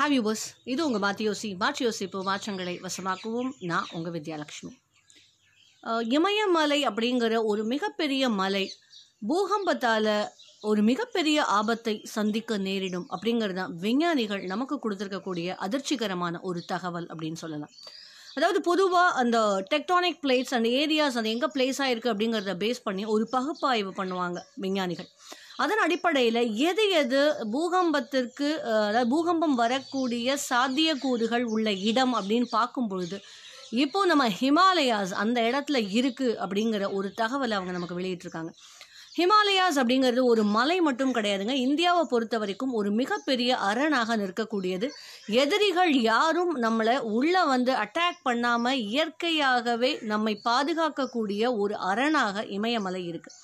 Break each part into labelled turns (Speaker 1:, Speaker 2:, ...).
Speaker 1: have you bus இது உங்கள் மாற்றி யோசி மாற்றி யோசிப்பு மாற்றங்களை வசமாக்குவோம் நான் உங்கள் வித்யாலட்சுமி இமயமலை அப்படிங்கிற ஒரு மிகப்பெரிய மலை பூகம்பத்தால் ஒரு மிகப்பெரிய ஆபத்தை சந்திக்க நேரிடும் அப்படிங்கிறது தான் விஞ்ஞானிகள் நமக்கு கொடுத்துருக்கக்கூடிய அதிர்ச்சிகரமான ஒரு தகவல் அப்படின்னு சொல்லலாம் அதாவது பொதுவாக அந்த டெக்டானிக் பிளேட்ஸ் அந்த ஏரியாஸ் அந்த எங்கே பிளேஸ் ஆகிருக்கு அப்படிங்கிறத பேஸ் பண்ணி ஒரு பகுப்பாய்வு பண்ணுவாங்க விஞ்ஞானிகள் அதன் அடிப்படையில் எது எது பூகம்பத்திற்கு அதாவது பூகம்பம் வரக்கூடிய சாத்தியக்கூறுகள் உள்ள இடம் அப்படின்னு பார்க்கும் பொழுது இப்போது நம்ம ஹிமாலயாஸ் அந்த இடத்துல இருக்குது அப்படிங்கிற ஒரு தகவலை அவங்க நமக்கு வெளியிட்டிருக்காங்க ஹிமாலயாஸ் அப்படிங்கிறது ஒரு மலை மட்டும் கிடையாதுங்க இந்தியாவை பொறுத்த வரைக்கும் ஒரு மிகப்பெரிய அரணாக நிற்கக்கூடியது எதிரிகள் யாரும் நம்மளை உள்ளே வந்து அட்டாக் பண்ணாமல் இயற்கையாகவே நம்மை பாதுகாக்கக்கூடிய ஒரு அரணாக இமயமலை இருக்குது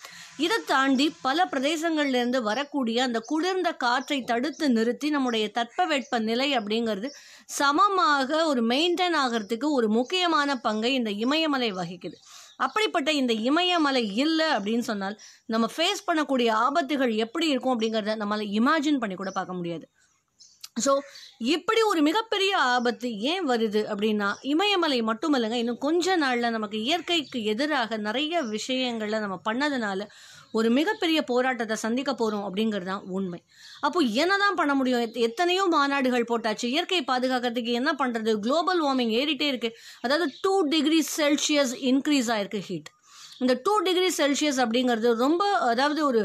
Speaker 1: இதை தாண்டி பல பிரதேசங்கள்லேருந்து வரக்கூடிய அந்த குளிர்ந்த காற்றை தடுத்து நிறுத்தி நம்முடைய தட்பவெட்ப நிலை அப்படிங்கிறது சமமாக ஒரு மெயின்டைன் ஆகிறதுக்கு ஒரு முக்கியமான பங்கை இந்த இமயமலை வகிக்குது அப்படிப்பட்ட இந்த இமயமலை இல்லை அப்படின்னு சொன்னால் நம்ம ஃபேஸ் பண்ணக்கூடிய ஆபத்துகள் எப்படி இருக்கும் அப்படிங்கிறத நம்மளால் இமேஜின் பண்ணி கூட பார்க்க முடியாது ஸோ இப்படி ஒரு மிகப்பெரிய ஆபத்து ஏன் வருது அப்படின்னா இமயமலை மட்டுமல்லங்க இன்னும் கொஞ்ச நாளில் நமக்கு இயற்கைக்கு எதிராக நிறைய விஷயங்களை நம்ம பண்ணதுனால ஒரு மிகப்பெரிய போராட்டத்தை சந்திக்க போகிறோம் அப்படிங்கிறது தான் உண்மை அப்போ என்ன தான் பண்ண முடியும் எத்தனையோ மாநாடுகள் போட்டாச்சு இயற்கை பாதுகாக்கிறதுக்கு என்ன பண்ணுறது குளோபல் வார்மிங் ஏறிட்டே இருக்குது அதாவது டூ டிகிரி செல்சியஸ் இன்க்ரீஸ் ஆகிருக்கு ஹீட் இந்த டூ டிகிரி செல்சியஸ் அப்படிங்கிறது ரொம்ப அதாவது ஒரு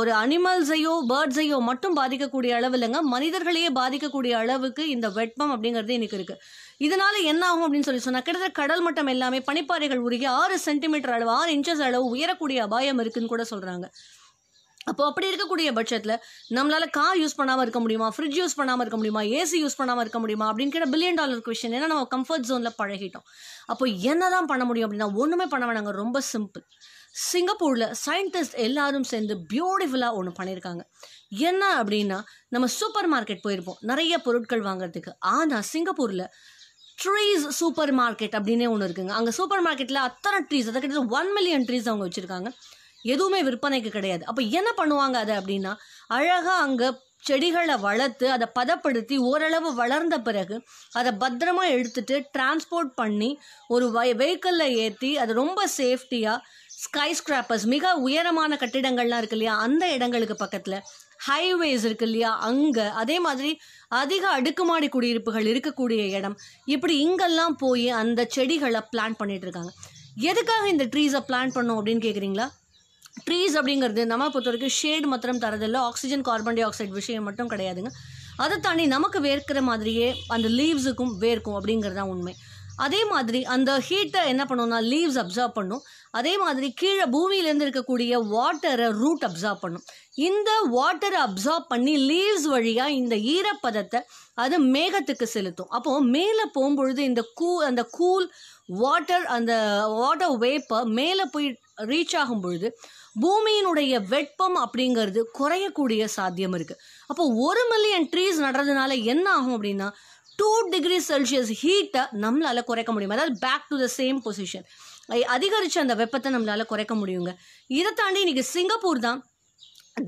Speaker 1: ஒரு அனிமல்ஸையோ பேர்ட்ஸையோ மட்டும் பாதிக்கக்கூடிய அளவு இல்லைங்க மனிதர்களையே பாதிக்கக்கூடிய அளவுக்கு இந்த வெட்பம் அப்படிங்கிறது எனக்கு இருக்குது இதனால என்ன ஆகும் அப்படின்னு சொல்லி சொன்னால் கிட்டத்தட்ட கடல் மட்டம் எல்லாமே பனிப்பாறைகள் உருகி ஆறு சென்டிமீட்டர் அளவு ஆறு இன்ச்சஸ் அளவு உயரக்கூடிய அபாயம் இருக்குன்னு கூட சொல்கிறாங்க அப்போ அப்படி இருக்கக்கூடிய பட்சத்தில் நம்மளால் கார் யூஸ் பண்ணாமல் இருக்க முடியுமா ஃப்ரிட்ஜ் யூஸ் பண்ணாமல் இருக்க முடியுமா ஏசி யூஸ் பண்ணாமல் இருக்க முடியுமா அப்படின்னு கேட்ட பில்லியன் டாலர் கொஷின் ஏன்னா நம்ம கம்ஃபர்ட் ஜோனில் பழகிட்டோம் அப்போ என்ன தான் பண்ண முடியும் அப்படின்னா ஒன்றுமே பண்ண வேணாங்க ரொம்ப சிம்பிள் சிங்கப்பூரில் சயின்டிஸ்ட் எல்லாரும் சேர்ந்து பியூட்டிஃபுல்லாக ஒன்று பண்ணியிருக்காங்க என்ன அப்படின்னா நம்ம சூப்பர் மார்க்கெட் போயிருப்போம் நிறைய பொருட்கள் வாங்குறதுக்கு ஆனால் சிங்கப்பூரில் ட்ரீஸ் சூப்பர் மார்க்கெட் அப்படின்னே ஒன்று இருக்குங்க அங்கே சூப்பர் மார்க்கெட்டில் அத்தனை ட்ரீஸ் அதை கிட்டத்தட்ட ஒன் மில்லியன் ட்ரீஸ் அவங்க வச்சுருக்காங்க எதுவுமே விற்பனைக்கு கிடையாது அப்போ என்ன பண்ணுவாங்க அதை அப்படின்னா அழகாக அங்கே செடிகளை வளர்த்து அதை பதப்படுத்தி ஓரளவு வளர்ந்த பிறகு அதை பத்திரமா எடுத்துகிட்டு டிரான்ஸ்போர்ட் பண்ணி ஒரு வெஹிக்கிளில் ஏற்றி அதை ரொம்ப சேஃப்டியாக ஸ்கை ஸ்கிராப்பர்ஸ் மிக உயரமான கட்டிடங்கள்லாம் இருக்கு இல்லையா அந்த இடங்களுக்கு பக்கத்தில் ஹைவேஸ் இருக்கு இல்லையா அங்கே அதே மாதிரி அதிக அடுக்குமாடி குடியிருப்புகள் இருக்கக்கூடிய இடம் இப்படி இங்கெல்லாம் போய் அந்த செடிகளை பிளான் பண்ணிகிட்டு இருக்காங்க எதுக்காக இந்த ட்ரீஸை பிளான் பண்ணோம் அப்படின்னு கேட்குறீங்களா ட்ரீஸ் அப்படிங்கிறது நம்ம பொறுத்த வரைக்கும் ஷேடு மாத்திரம் தரதில்லை ஆக்சிஜன் கார்பன் டை ஆக்சைடு விஷயம் மட்டும் கிடையாதுங்க அதை தாண்டி நமக்கு வேர்க்கிற மாதிரியே அந்த லீவ்ஸுக்கும் வேர்க்கும் அப்படிங்கிறது தான் உண்மை அதே மாதிரி அந்த ஹீட்டை என்ன பண்ணுவோம்னா லீவ்ஸ் அப்சர்வ் பண்ணும் அதே மாதிரி கீழே பூமியிலேருந்து இருக்கக்கூடிய வாட்டரை ரூட் அப்சர்வ் பண்ணும் இந்த வாட்டரை அப்சார்ப் பண்ணி லீவ்ஸ் வழியாக இந்த ஈரப்பதத்தை அது மேகத்துக்கு செலுத்தும் அப்போது மேலே போகும்பொழுது இந்த கூ அந்த கூல் வாட்டர் அந்த வாட்டர் வேப்பை மேலே போய் ரீச் ஆகும் பொழுது பூமியினுடைய வெப்பம் அப்படிங்கிறது குறையக்கூடிய சாத்தியம் இருக்குது அப்போ ஒரு மில்லியன் ட்ரீஸ் நடுறதுனால என்ன ஆகும் அப்படின்னா டூ டிகிரி செல்சியஸ் ஹீட்டை நம்மளால் குறைக்க முடியும் அதாவது back to the same position அதிகரித்த அந்த வெப்பத்தை நம்மளால் குறைக்க முடியுங்க இதை தாண்டி இன்றைக்கி சிங்கப்பூர் தான்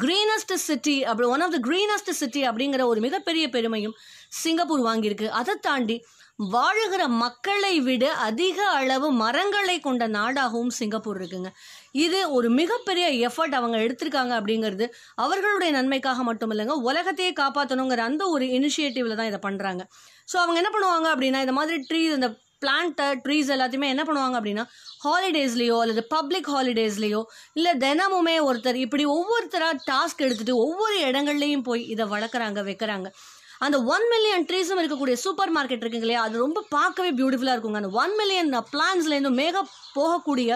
Speaker 1: க்ரீனஸ்ட் சிட்டி அப்படி one of the greenest city அப்படிங்கிற ஒரு மிகப்பெரிய பெருமையும் சிங்கப்பூர் வாங்கியிருக்கு அதை தாண்டி வாழுகிற மக்களை விட அதிக அளவு மரங்களை கொண்ட நாடாகவும் சிங்கப்பூர் இருக்குங்க இது ஒரு மிகப்பெரிய எஃபர்ட் அவங்க எடுத்திருக்காங்க அப்படிங்கிறது அவர்களுடைய நன்மைக்காக மட்டும் இல்லைங்க உலகத்தையே காப்பாற்றணுங்கிற அந்த ஒரு இனிஷியேட்டிவ்ல தான் இதை பண்ணுறாங்க ஸோ அவங்க என்ன பண்ணுவாங்க அப்படின்னா இந்த மாதிரி ட்ரீ இந்த பிளான்ட்டை ட்ரீஸ் எல்லாத்தையுமே என்ன பண்ணுவாங்க அப்படின்னா ஹாலிடேஸ்லேயோ அல்லது பப்ளிக் ஹாலிடேஸ்லேயோ இல்லை தினமுமே ஒருத்தர் இப்படி ஒவ்வொருத்தராக டாஸ்க் எடுத்துகிட்டு ஒவ்வொரு இடங்கள்லையும் போய் இதை வளர்க்குறாங்க வைக்கிறாங்க அந்த ஒன் மில்லியன் ட்ரீஸும் இருக்கக்கூடிய சூப்பர் மார்க்கெட் இருக்குங்க இல்லையா அது ரொம்ப பார்க்கவே பியூட்டிஃபுல்லாக இருக்குங்க அந்த ஒன் மில்லியன் பிளான்ஸ்லேருந்து மேக போகக்கூடிய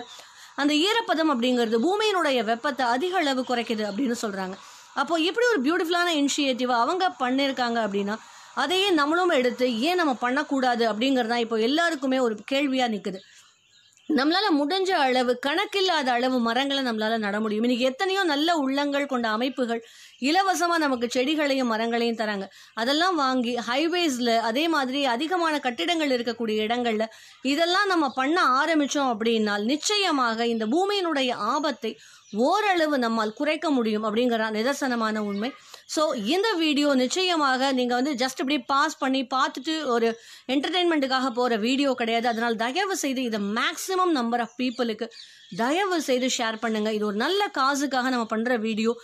Speaker 1: அந்த ஈரப்பதம் அப்படிங்கிறது பூமியினுடைய வெப்பத்தை அதிக அளவு குறைக்குது அப்படின்னு சொல்கிறாங்க அப்போது இப்படி ஒரு பியூட்டிஃபுல்லான இனிஷியேட்டிவாக அவங்க பண்ணியிருக்காங்க அப்படின்னா அதையே நம்மளும் எடுத்து ஏன் நம்ம பண்ணக்கூடாது அப்படிங்கிறது தான் இப்போ எல்லாருக்குமே ஒரு கேள்வியாக நிற்குது நம்மளால முடிஞ்ச அளவு கணக்கில்லாத அளவு மரங்களை நம்மளால நட முடியும் இன்னைக்கு எத்தனையோ நல்ல உள்ளங்கள் கொண்ட அமைப்புகள் இலவசமா நமக்கு செடிகளையும் மரங்களையும் தராங்க அதெல்லாம் வாங்கி ஹைவேஸ்ல அதே மாதிரி அதிகமான கட்டிடங்கள் இருக்கக்கூடிய இடங்கள்ல இதெல்லாம் நம்ம பண்ண ஆரம்பிச்சோம் அப்படின்னால் நிச்சயமாக இந்த பூமியினுடைய ஆபத்தை ஓரளவு நம்மால் குறைக்க முடியும் அப்படிங்கிற நிதர்சனமான உண்மை ஸோ இந்த வீடியோ நிச்சயமாக நீங்கள் வந்து ஜஸ்ட் இப்படி பாஸ் பண்ணி பார்த்துட்டு ஒரு என்டர்டெயின்மெண்ட்டுக்காக போகிற வீடியோ கிடையாது அதனால் தயவு செய்து இதை மேக்ஸிமம் நம்பர் ஆஃப் பீப்புளுக்கு தயவு செய்து ஷேர் பண்ணுங்கள் இது ஒரு நல்ல காசுக்காக நம்ம பண்ணுற வீடியோ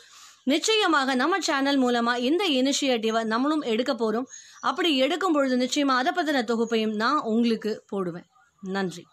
Speaker 1: நிச்சயமாக நம்ம சேனல் மூலமாக இந்த இனிஷியேட்டிவை நம்மளும் எடுக்க போகிறோம் அப்படி எடுக்கும் பொழுது நிச்சயமாக அதை பற்றின தொகுப்பையும் நான் உங்களுக்கு போடுவேன் நன்றி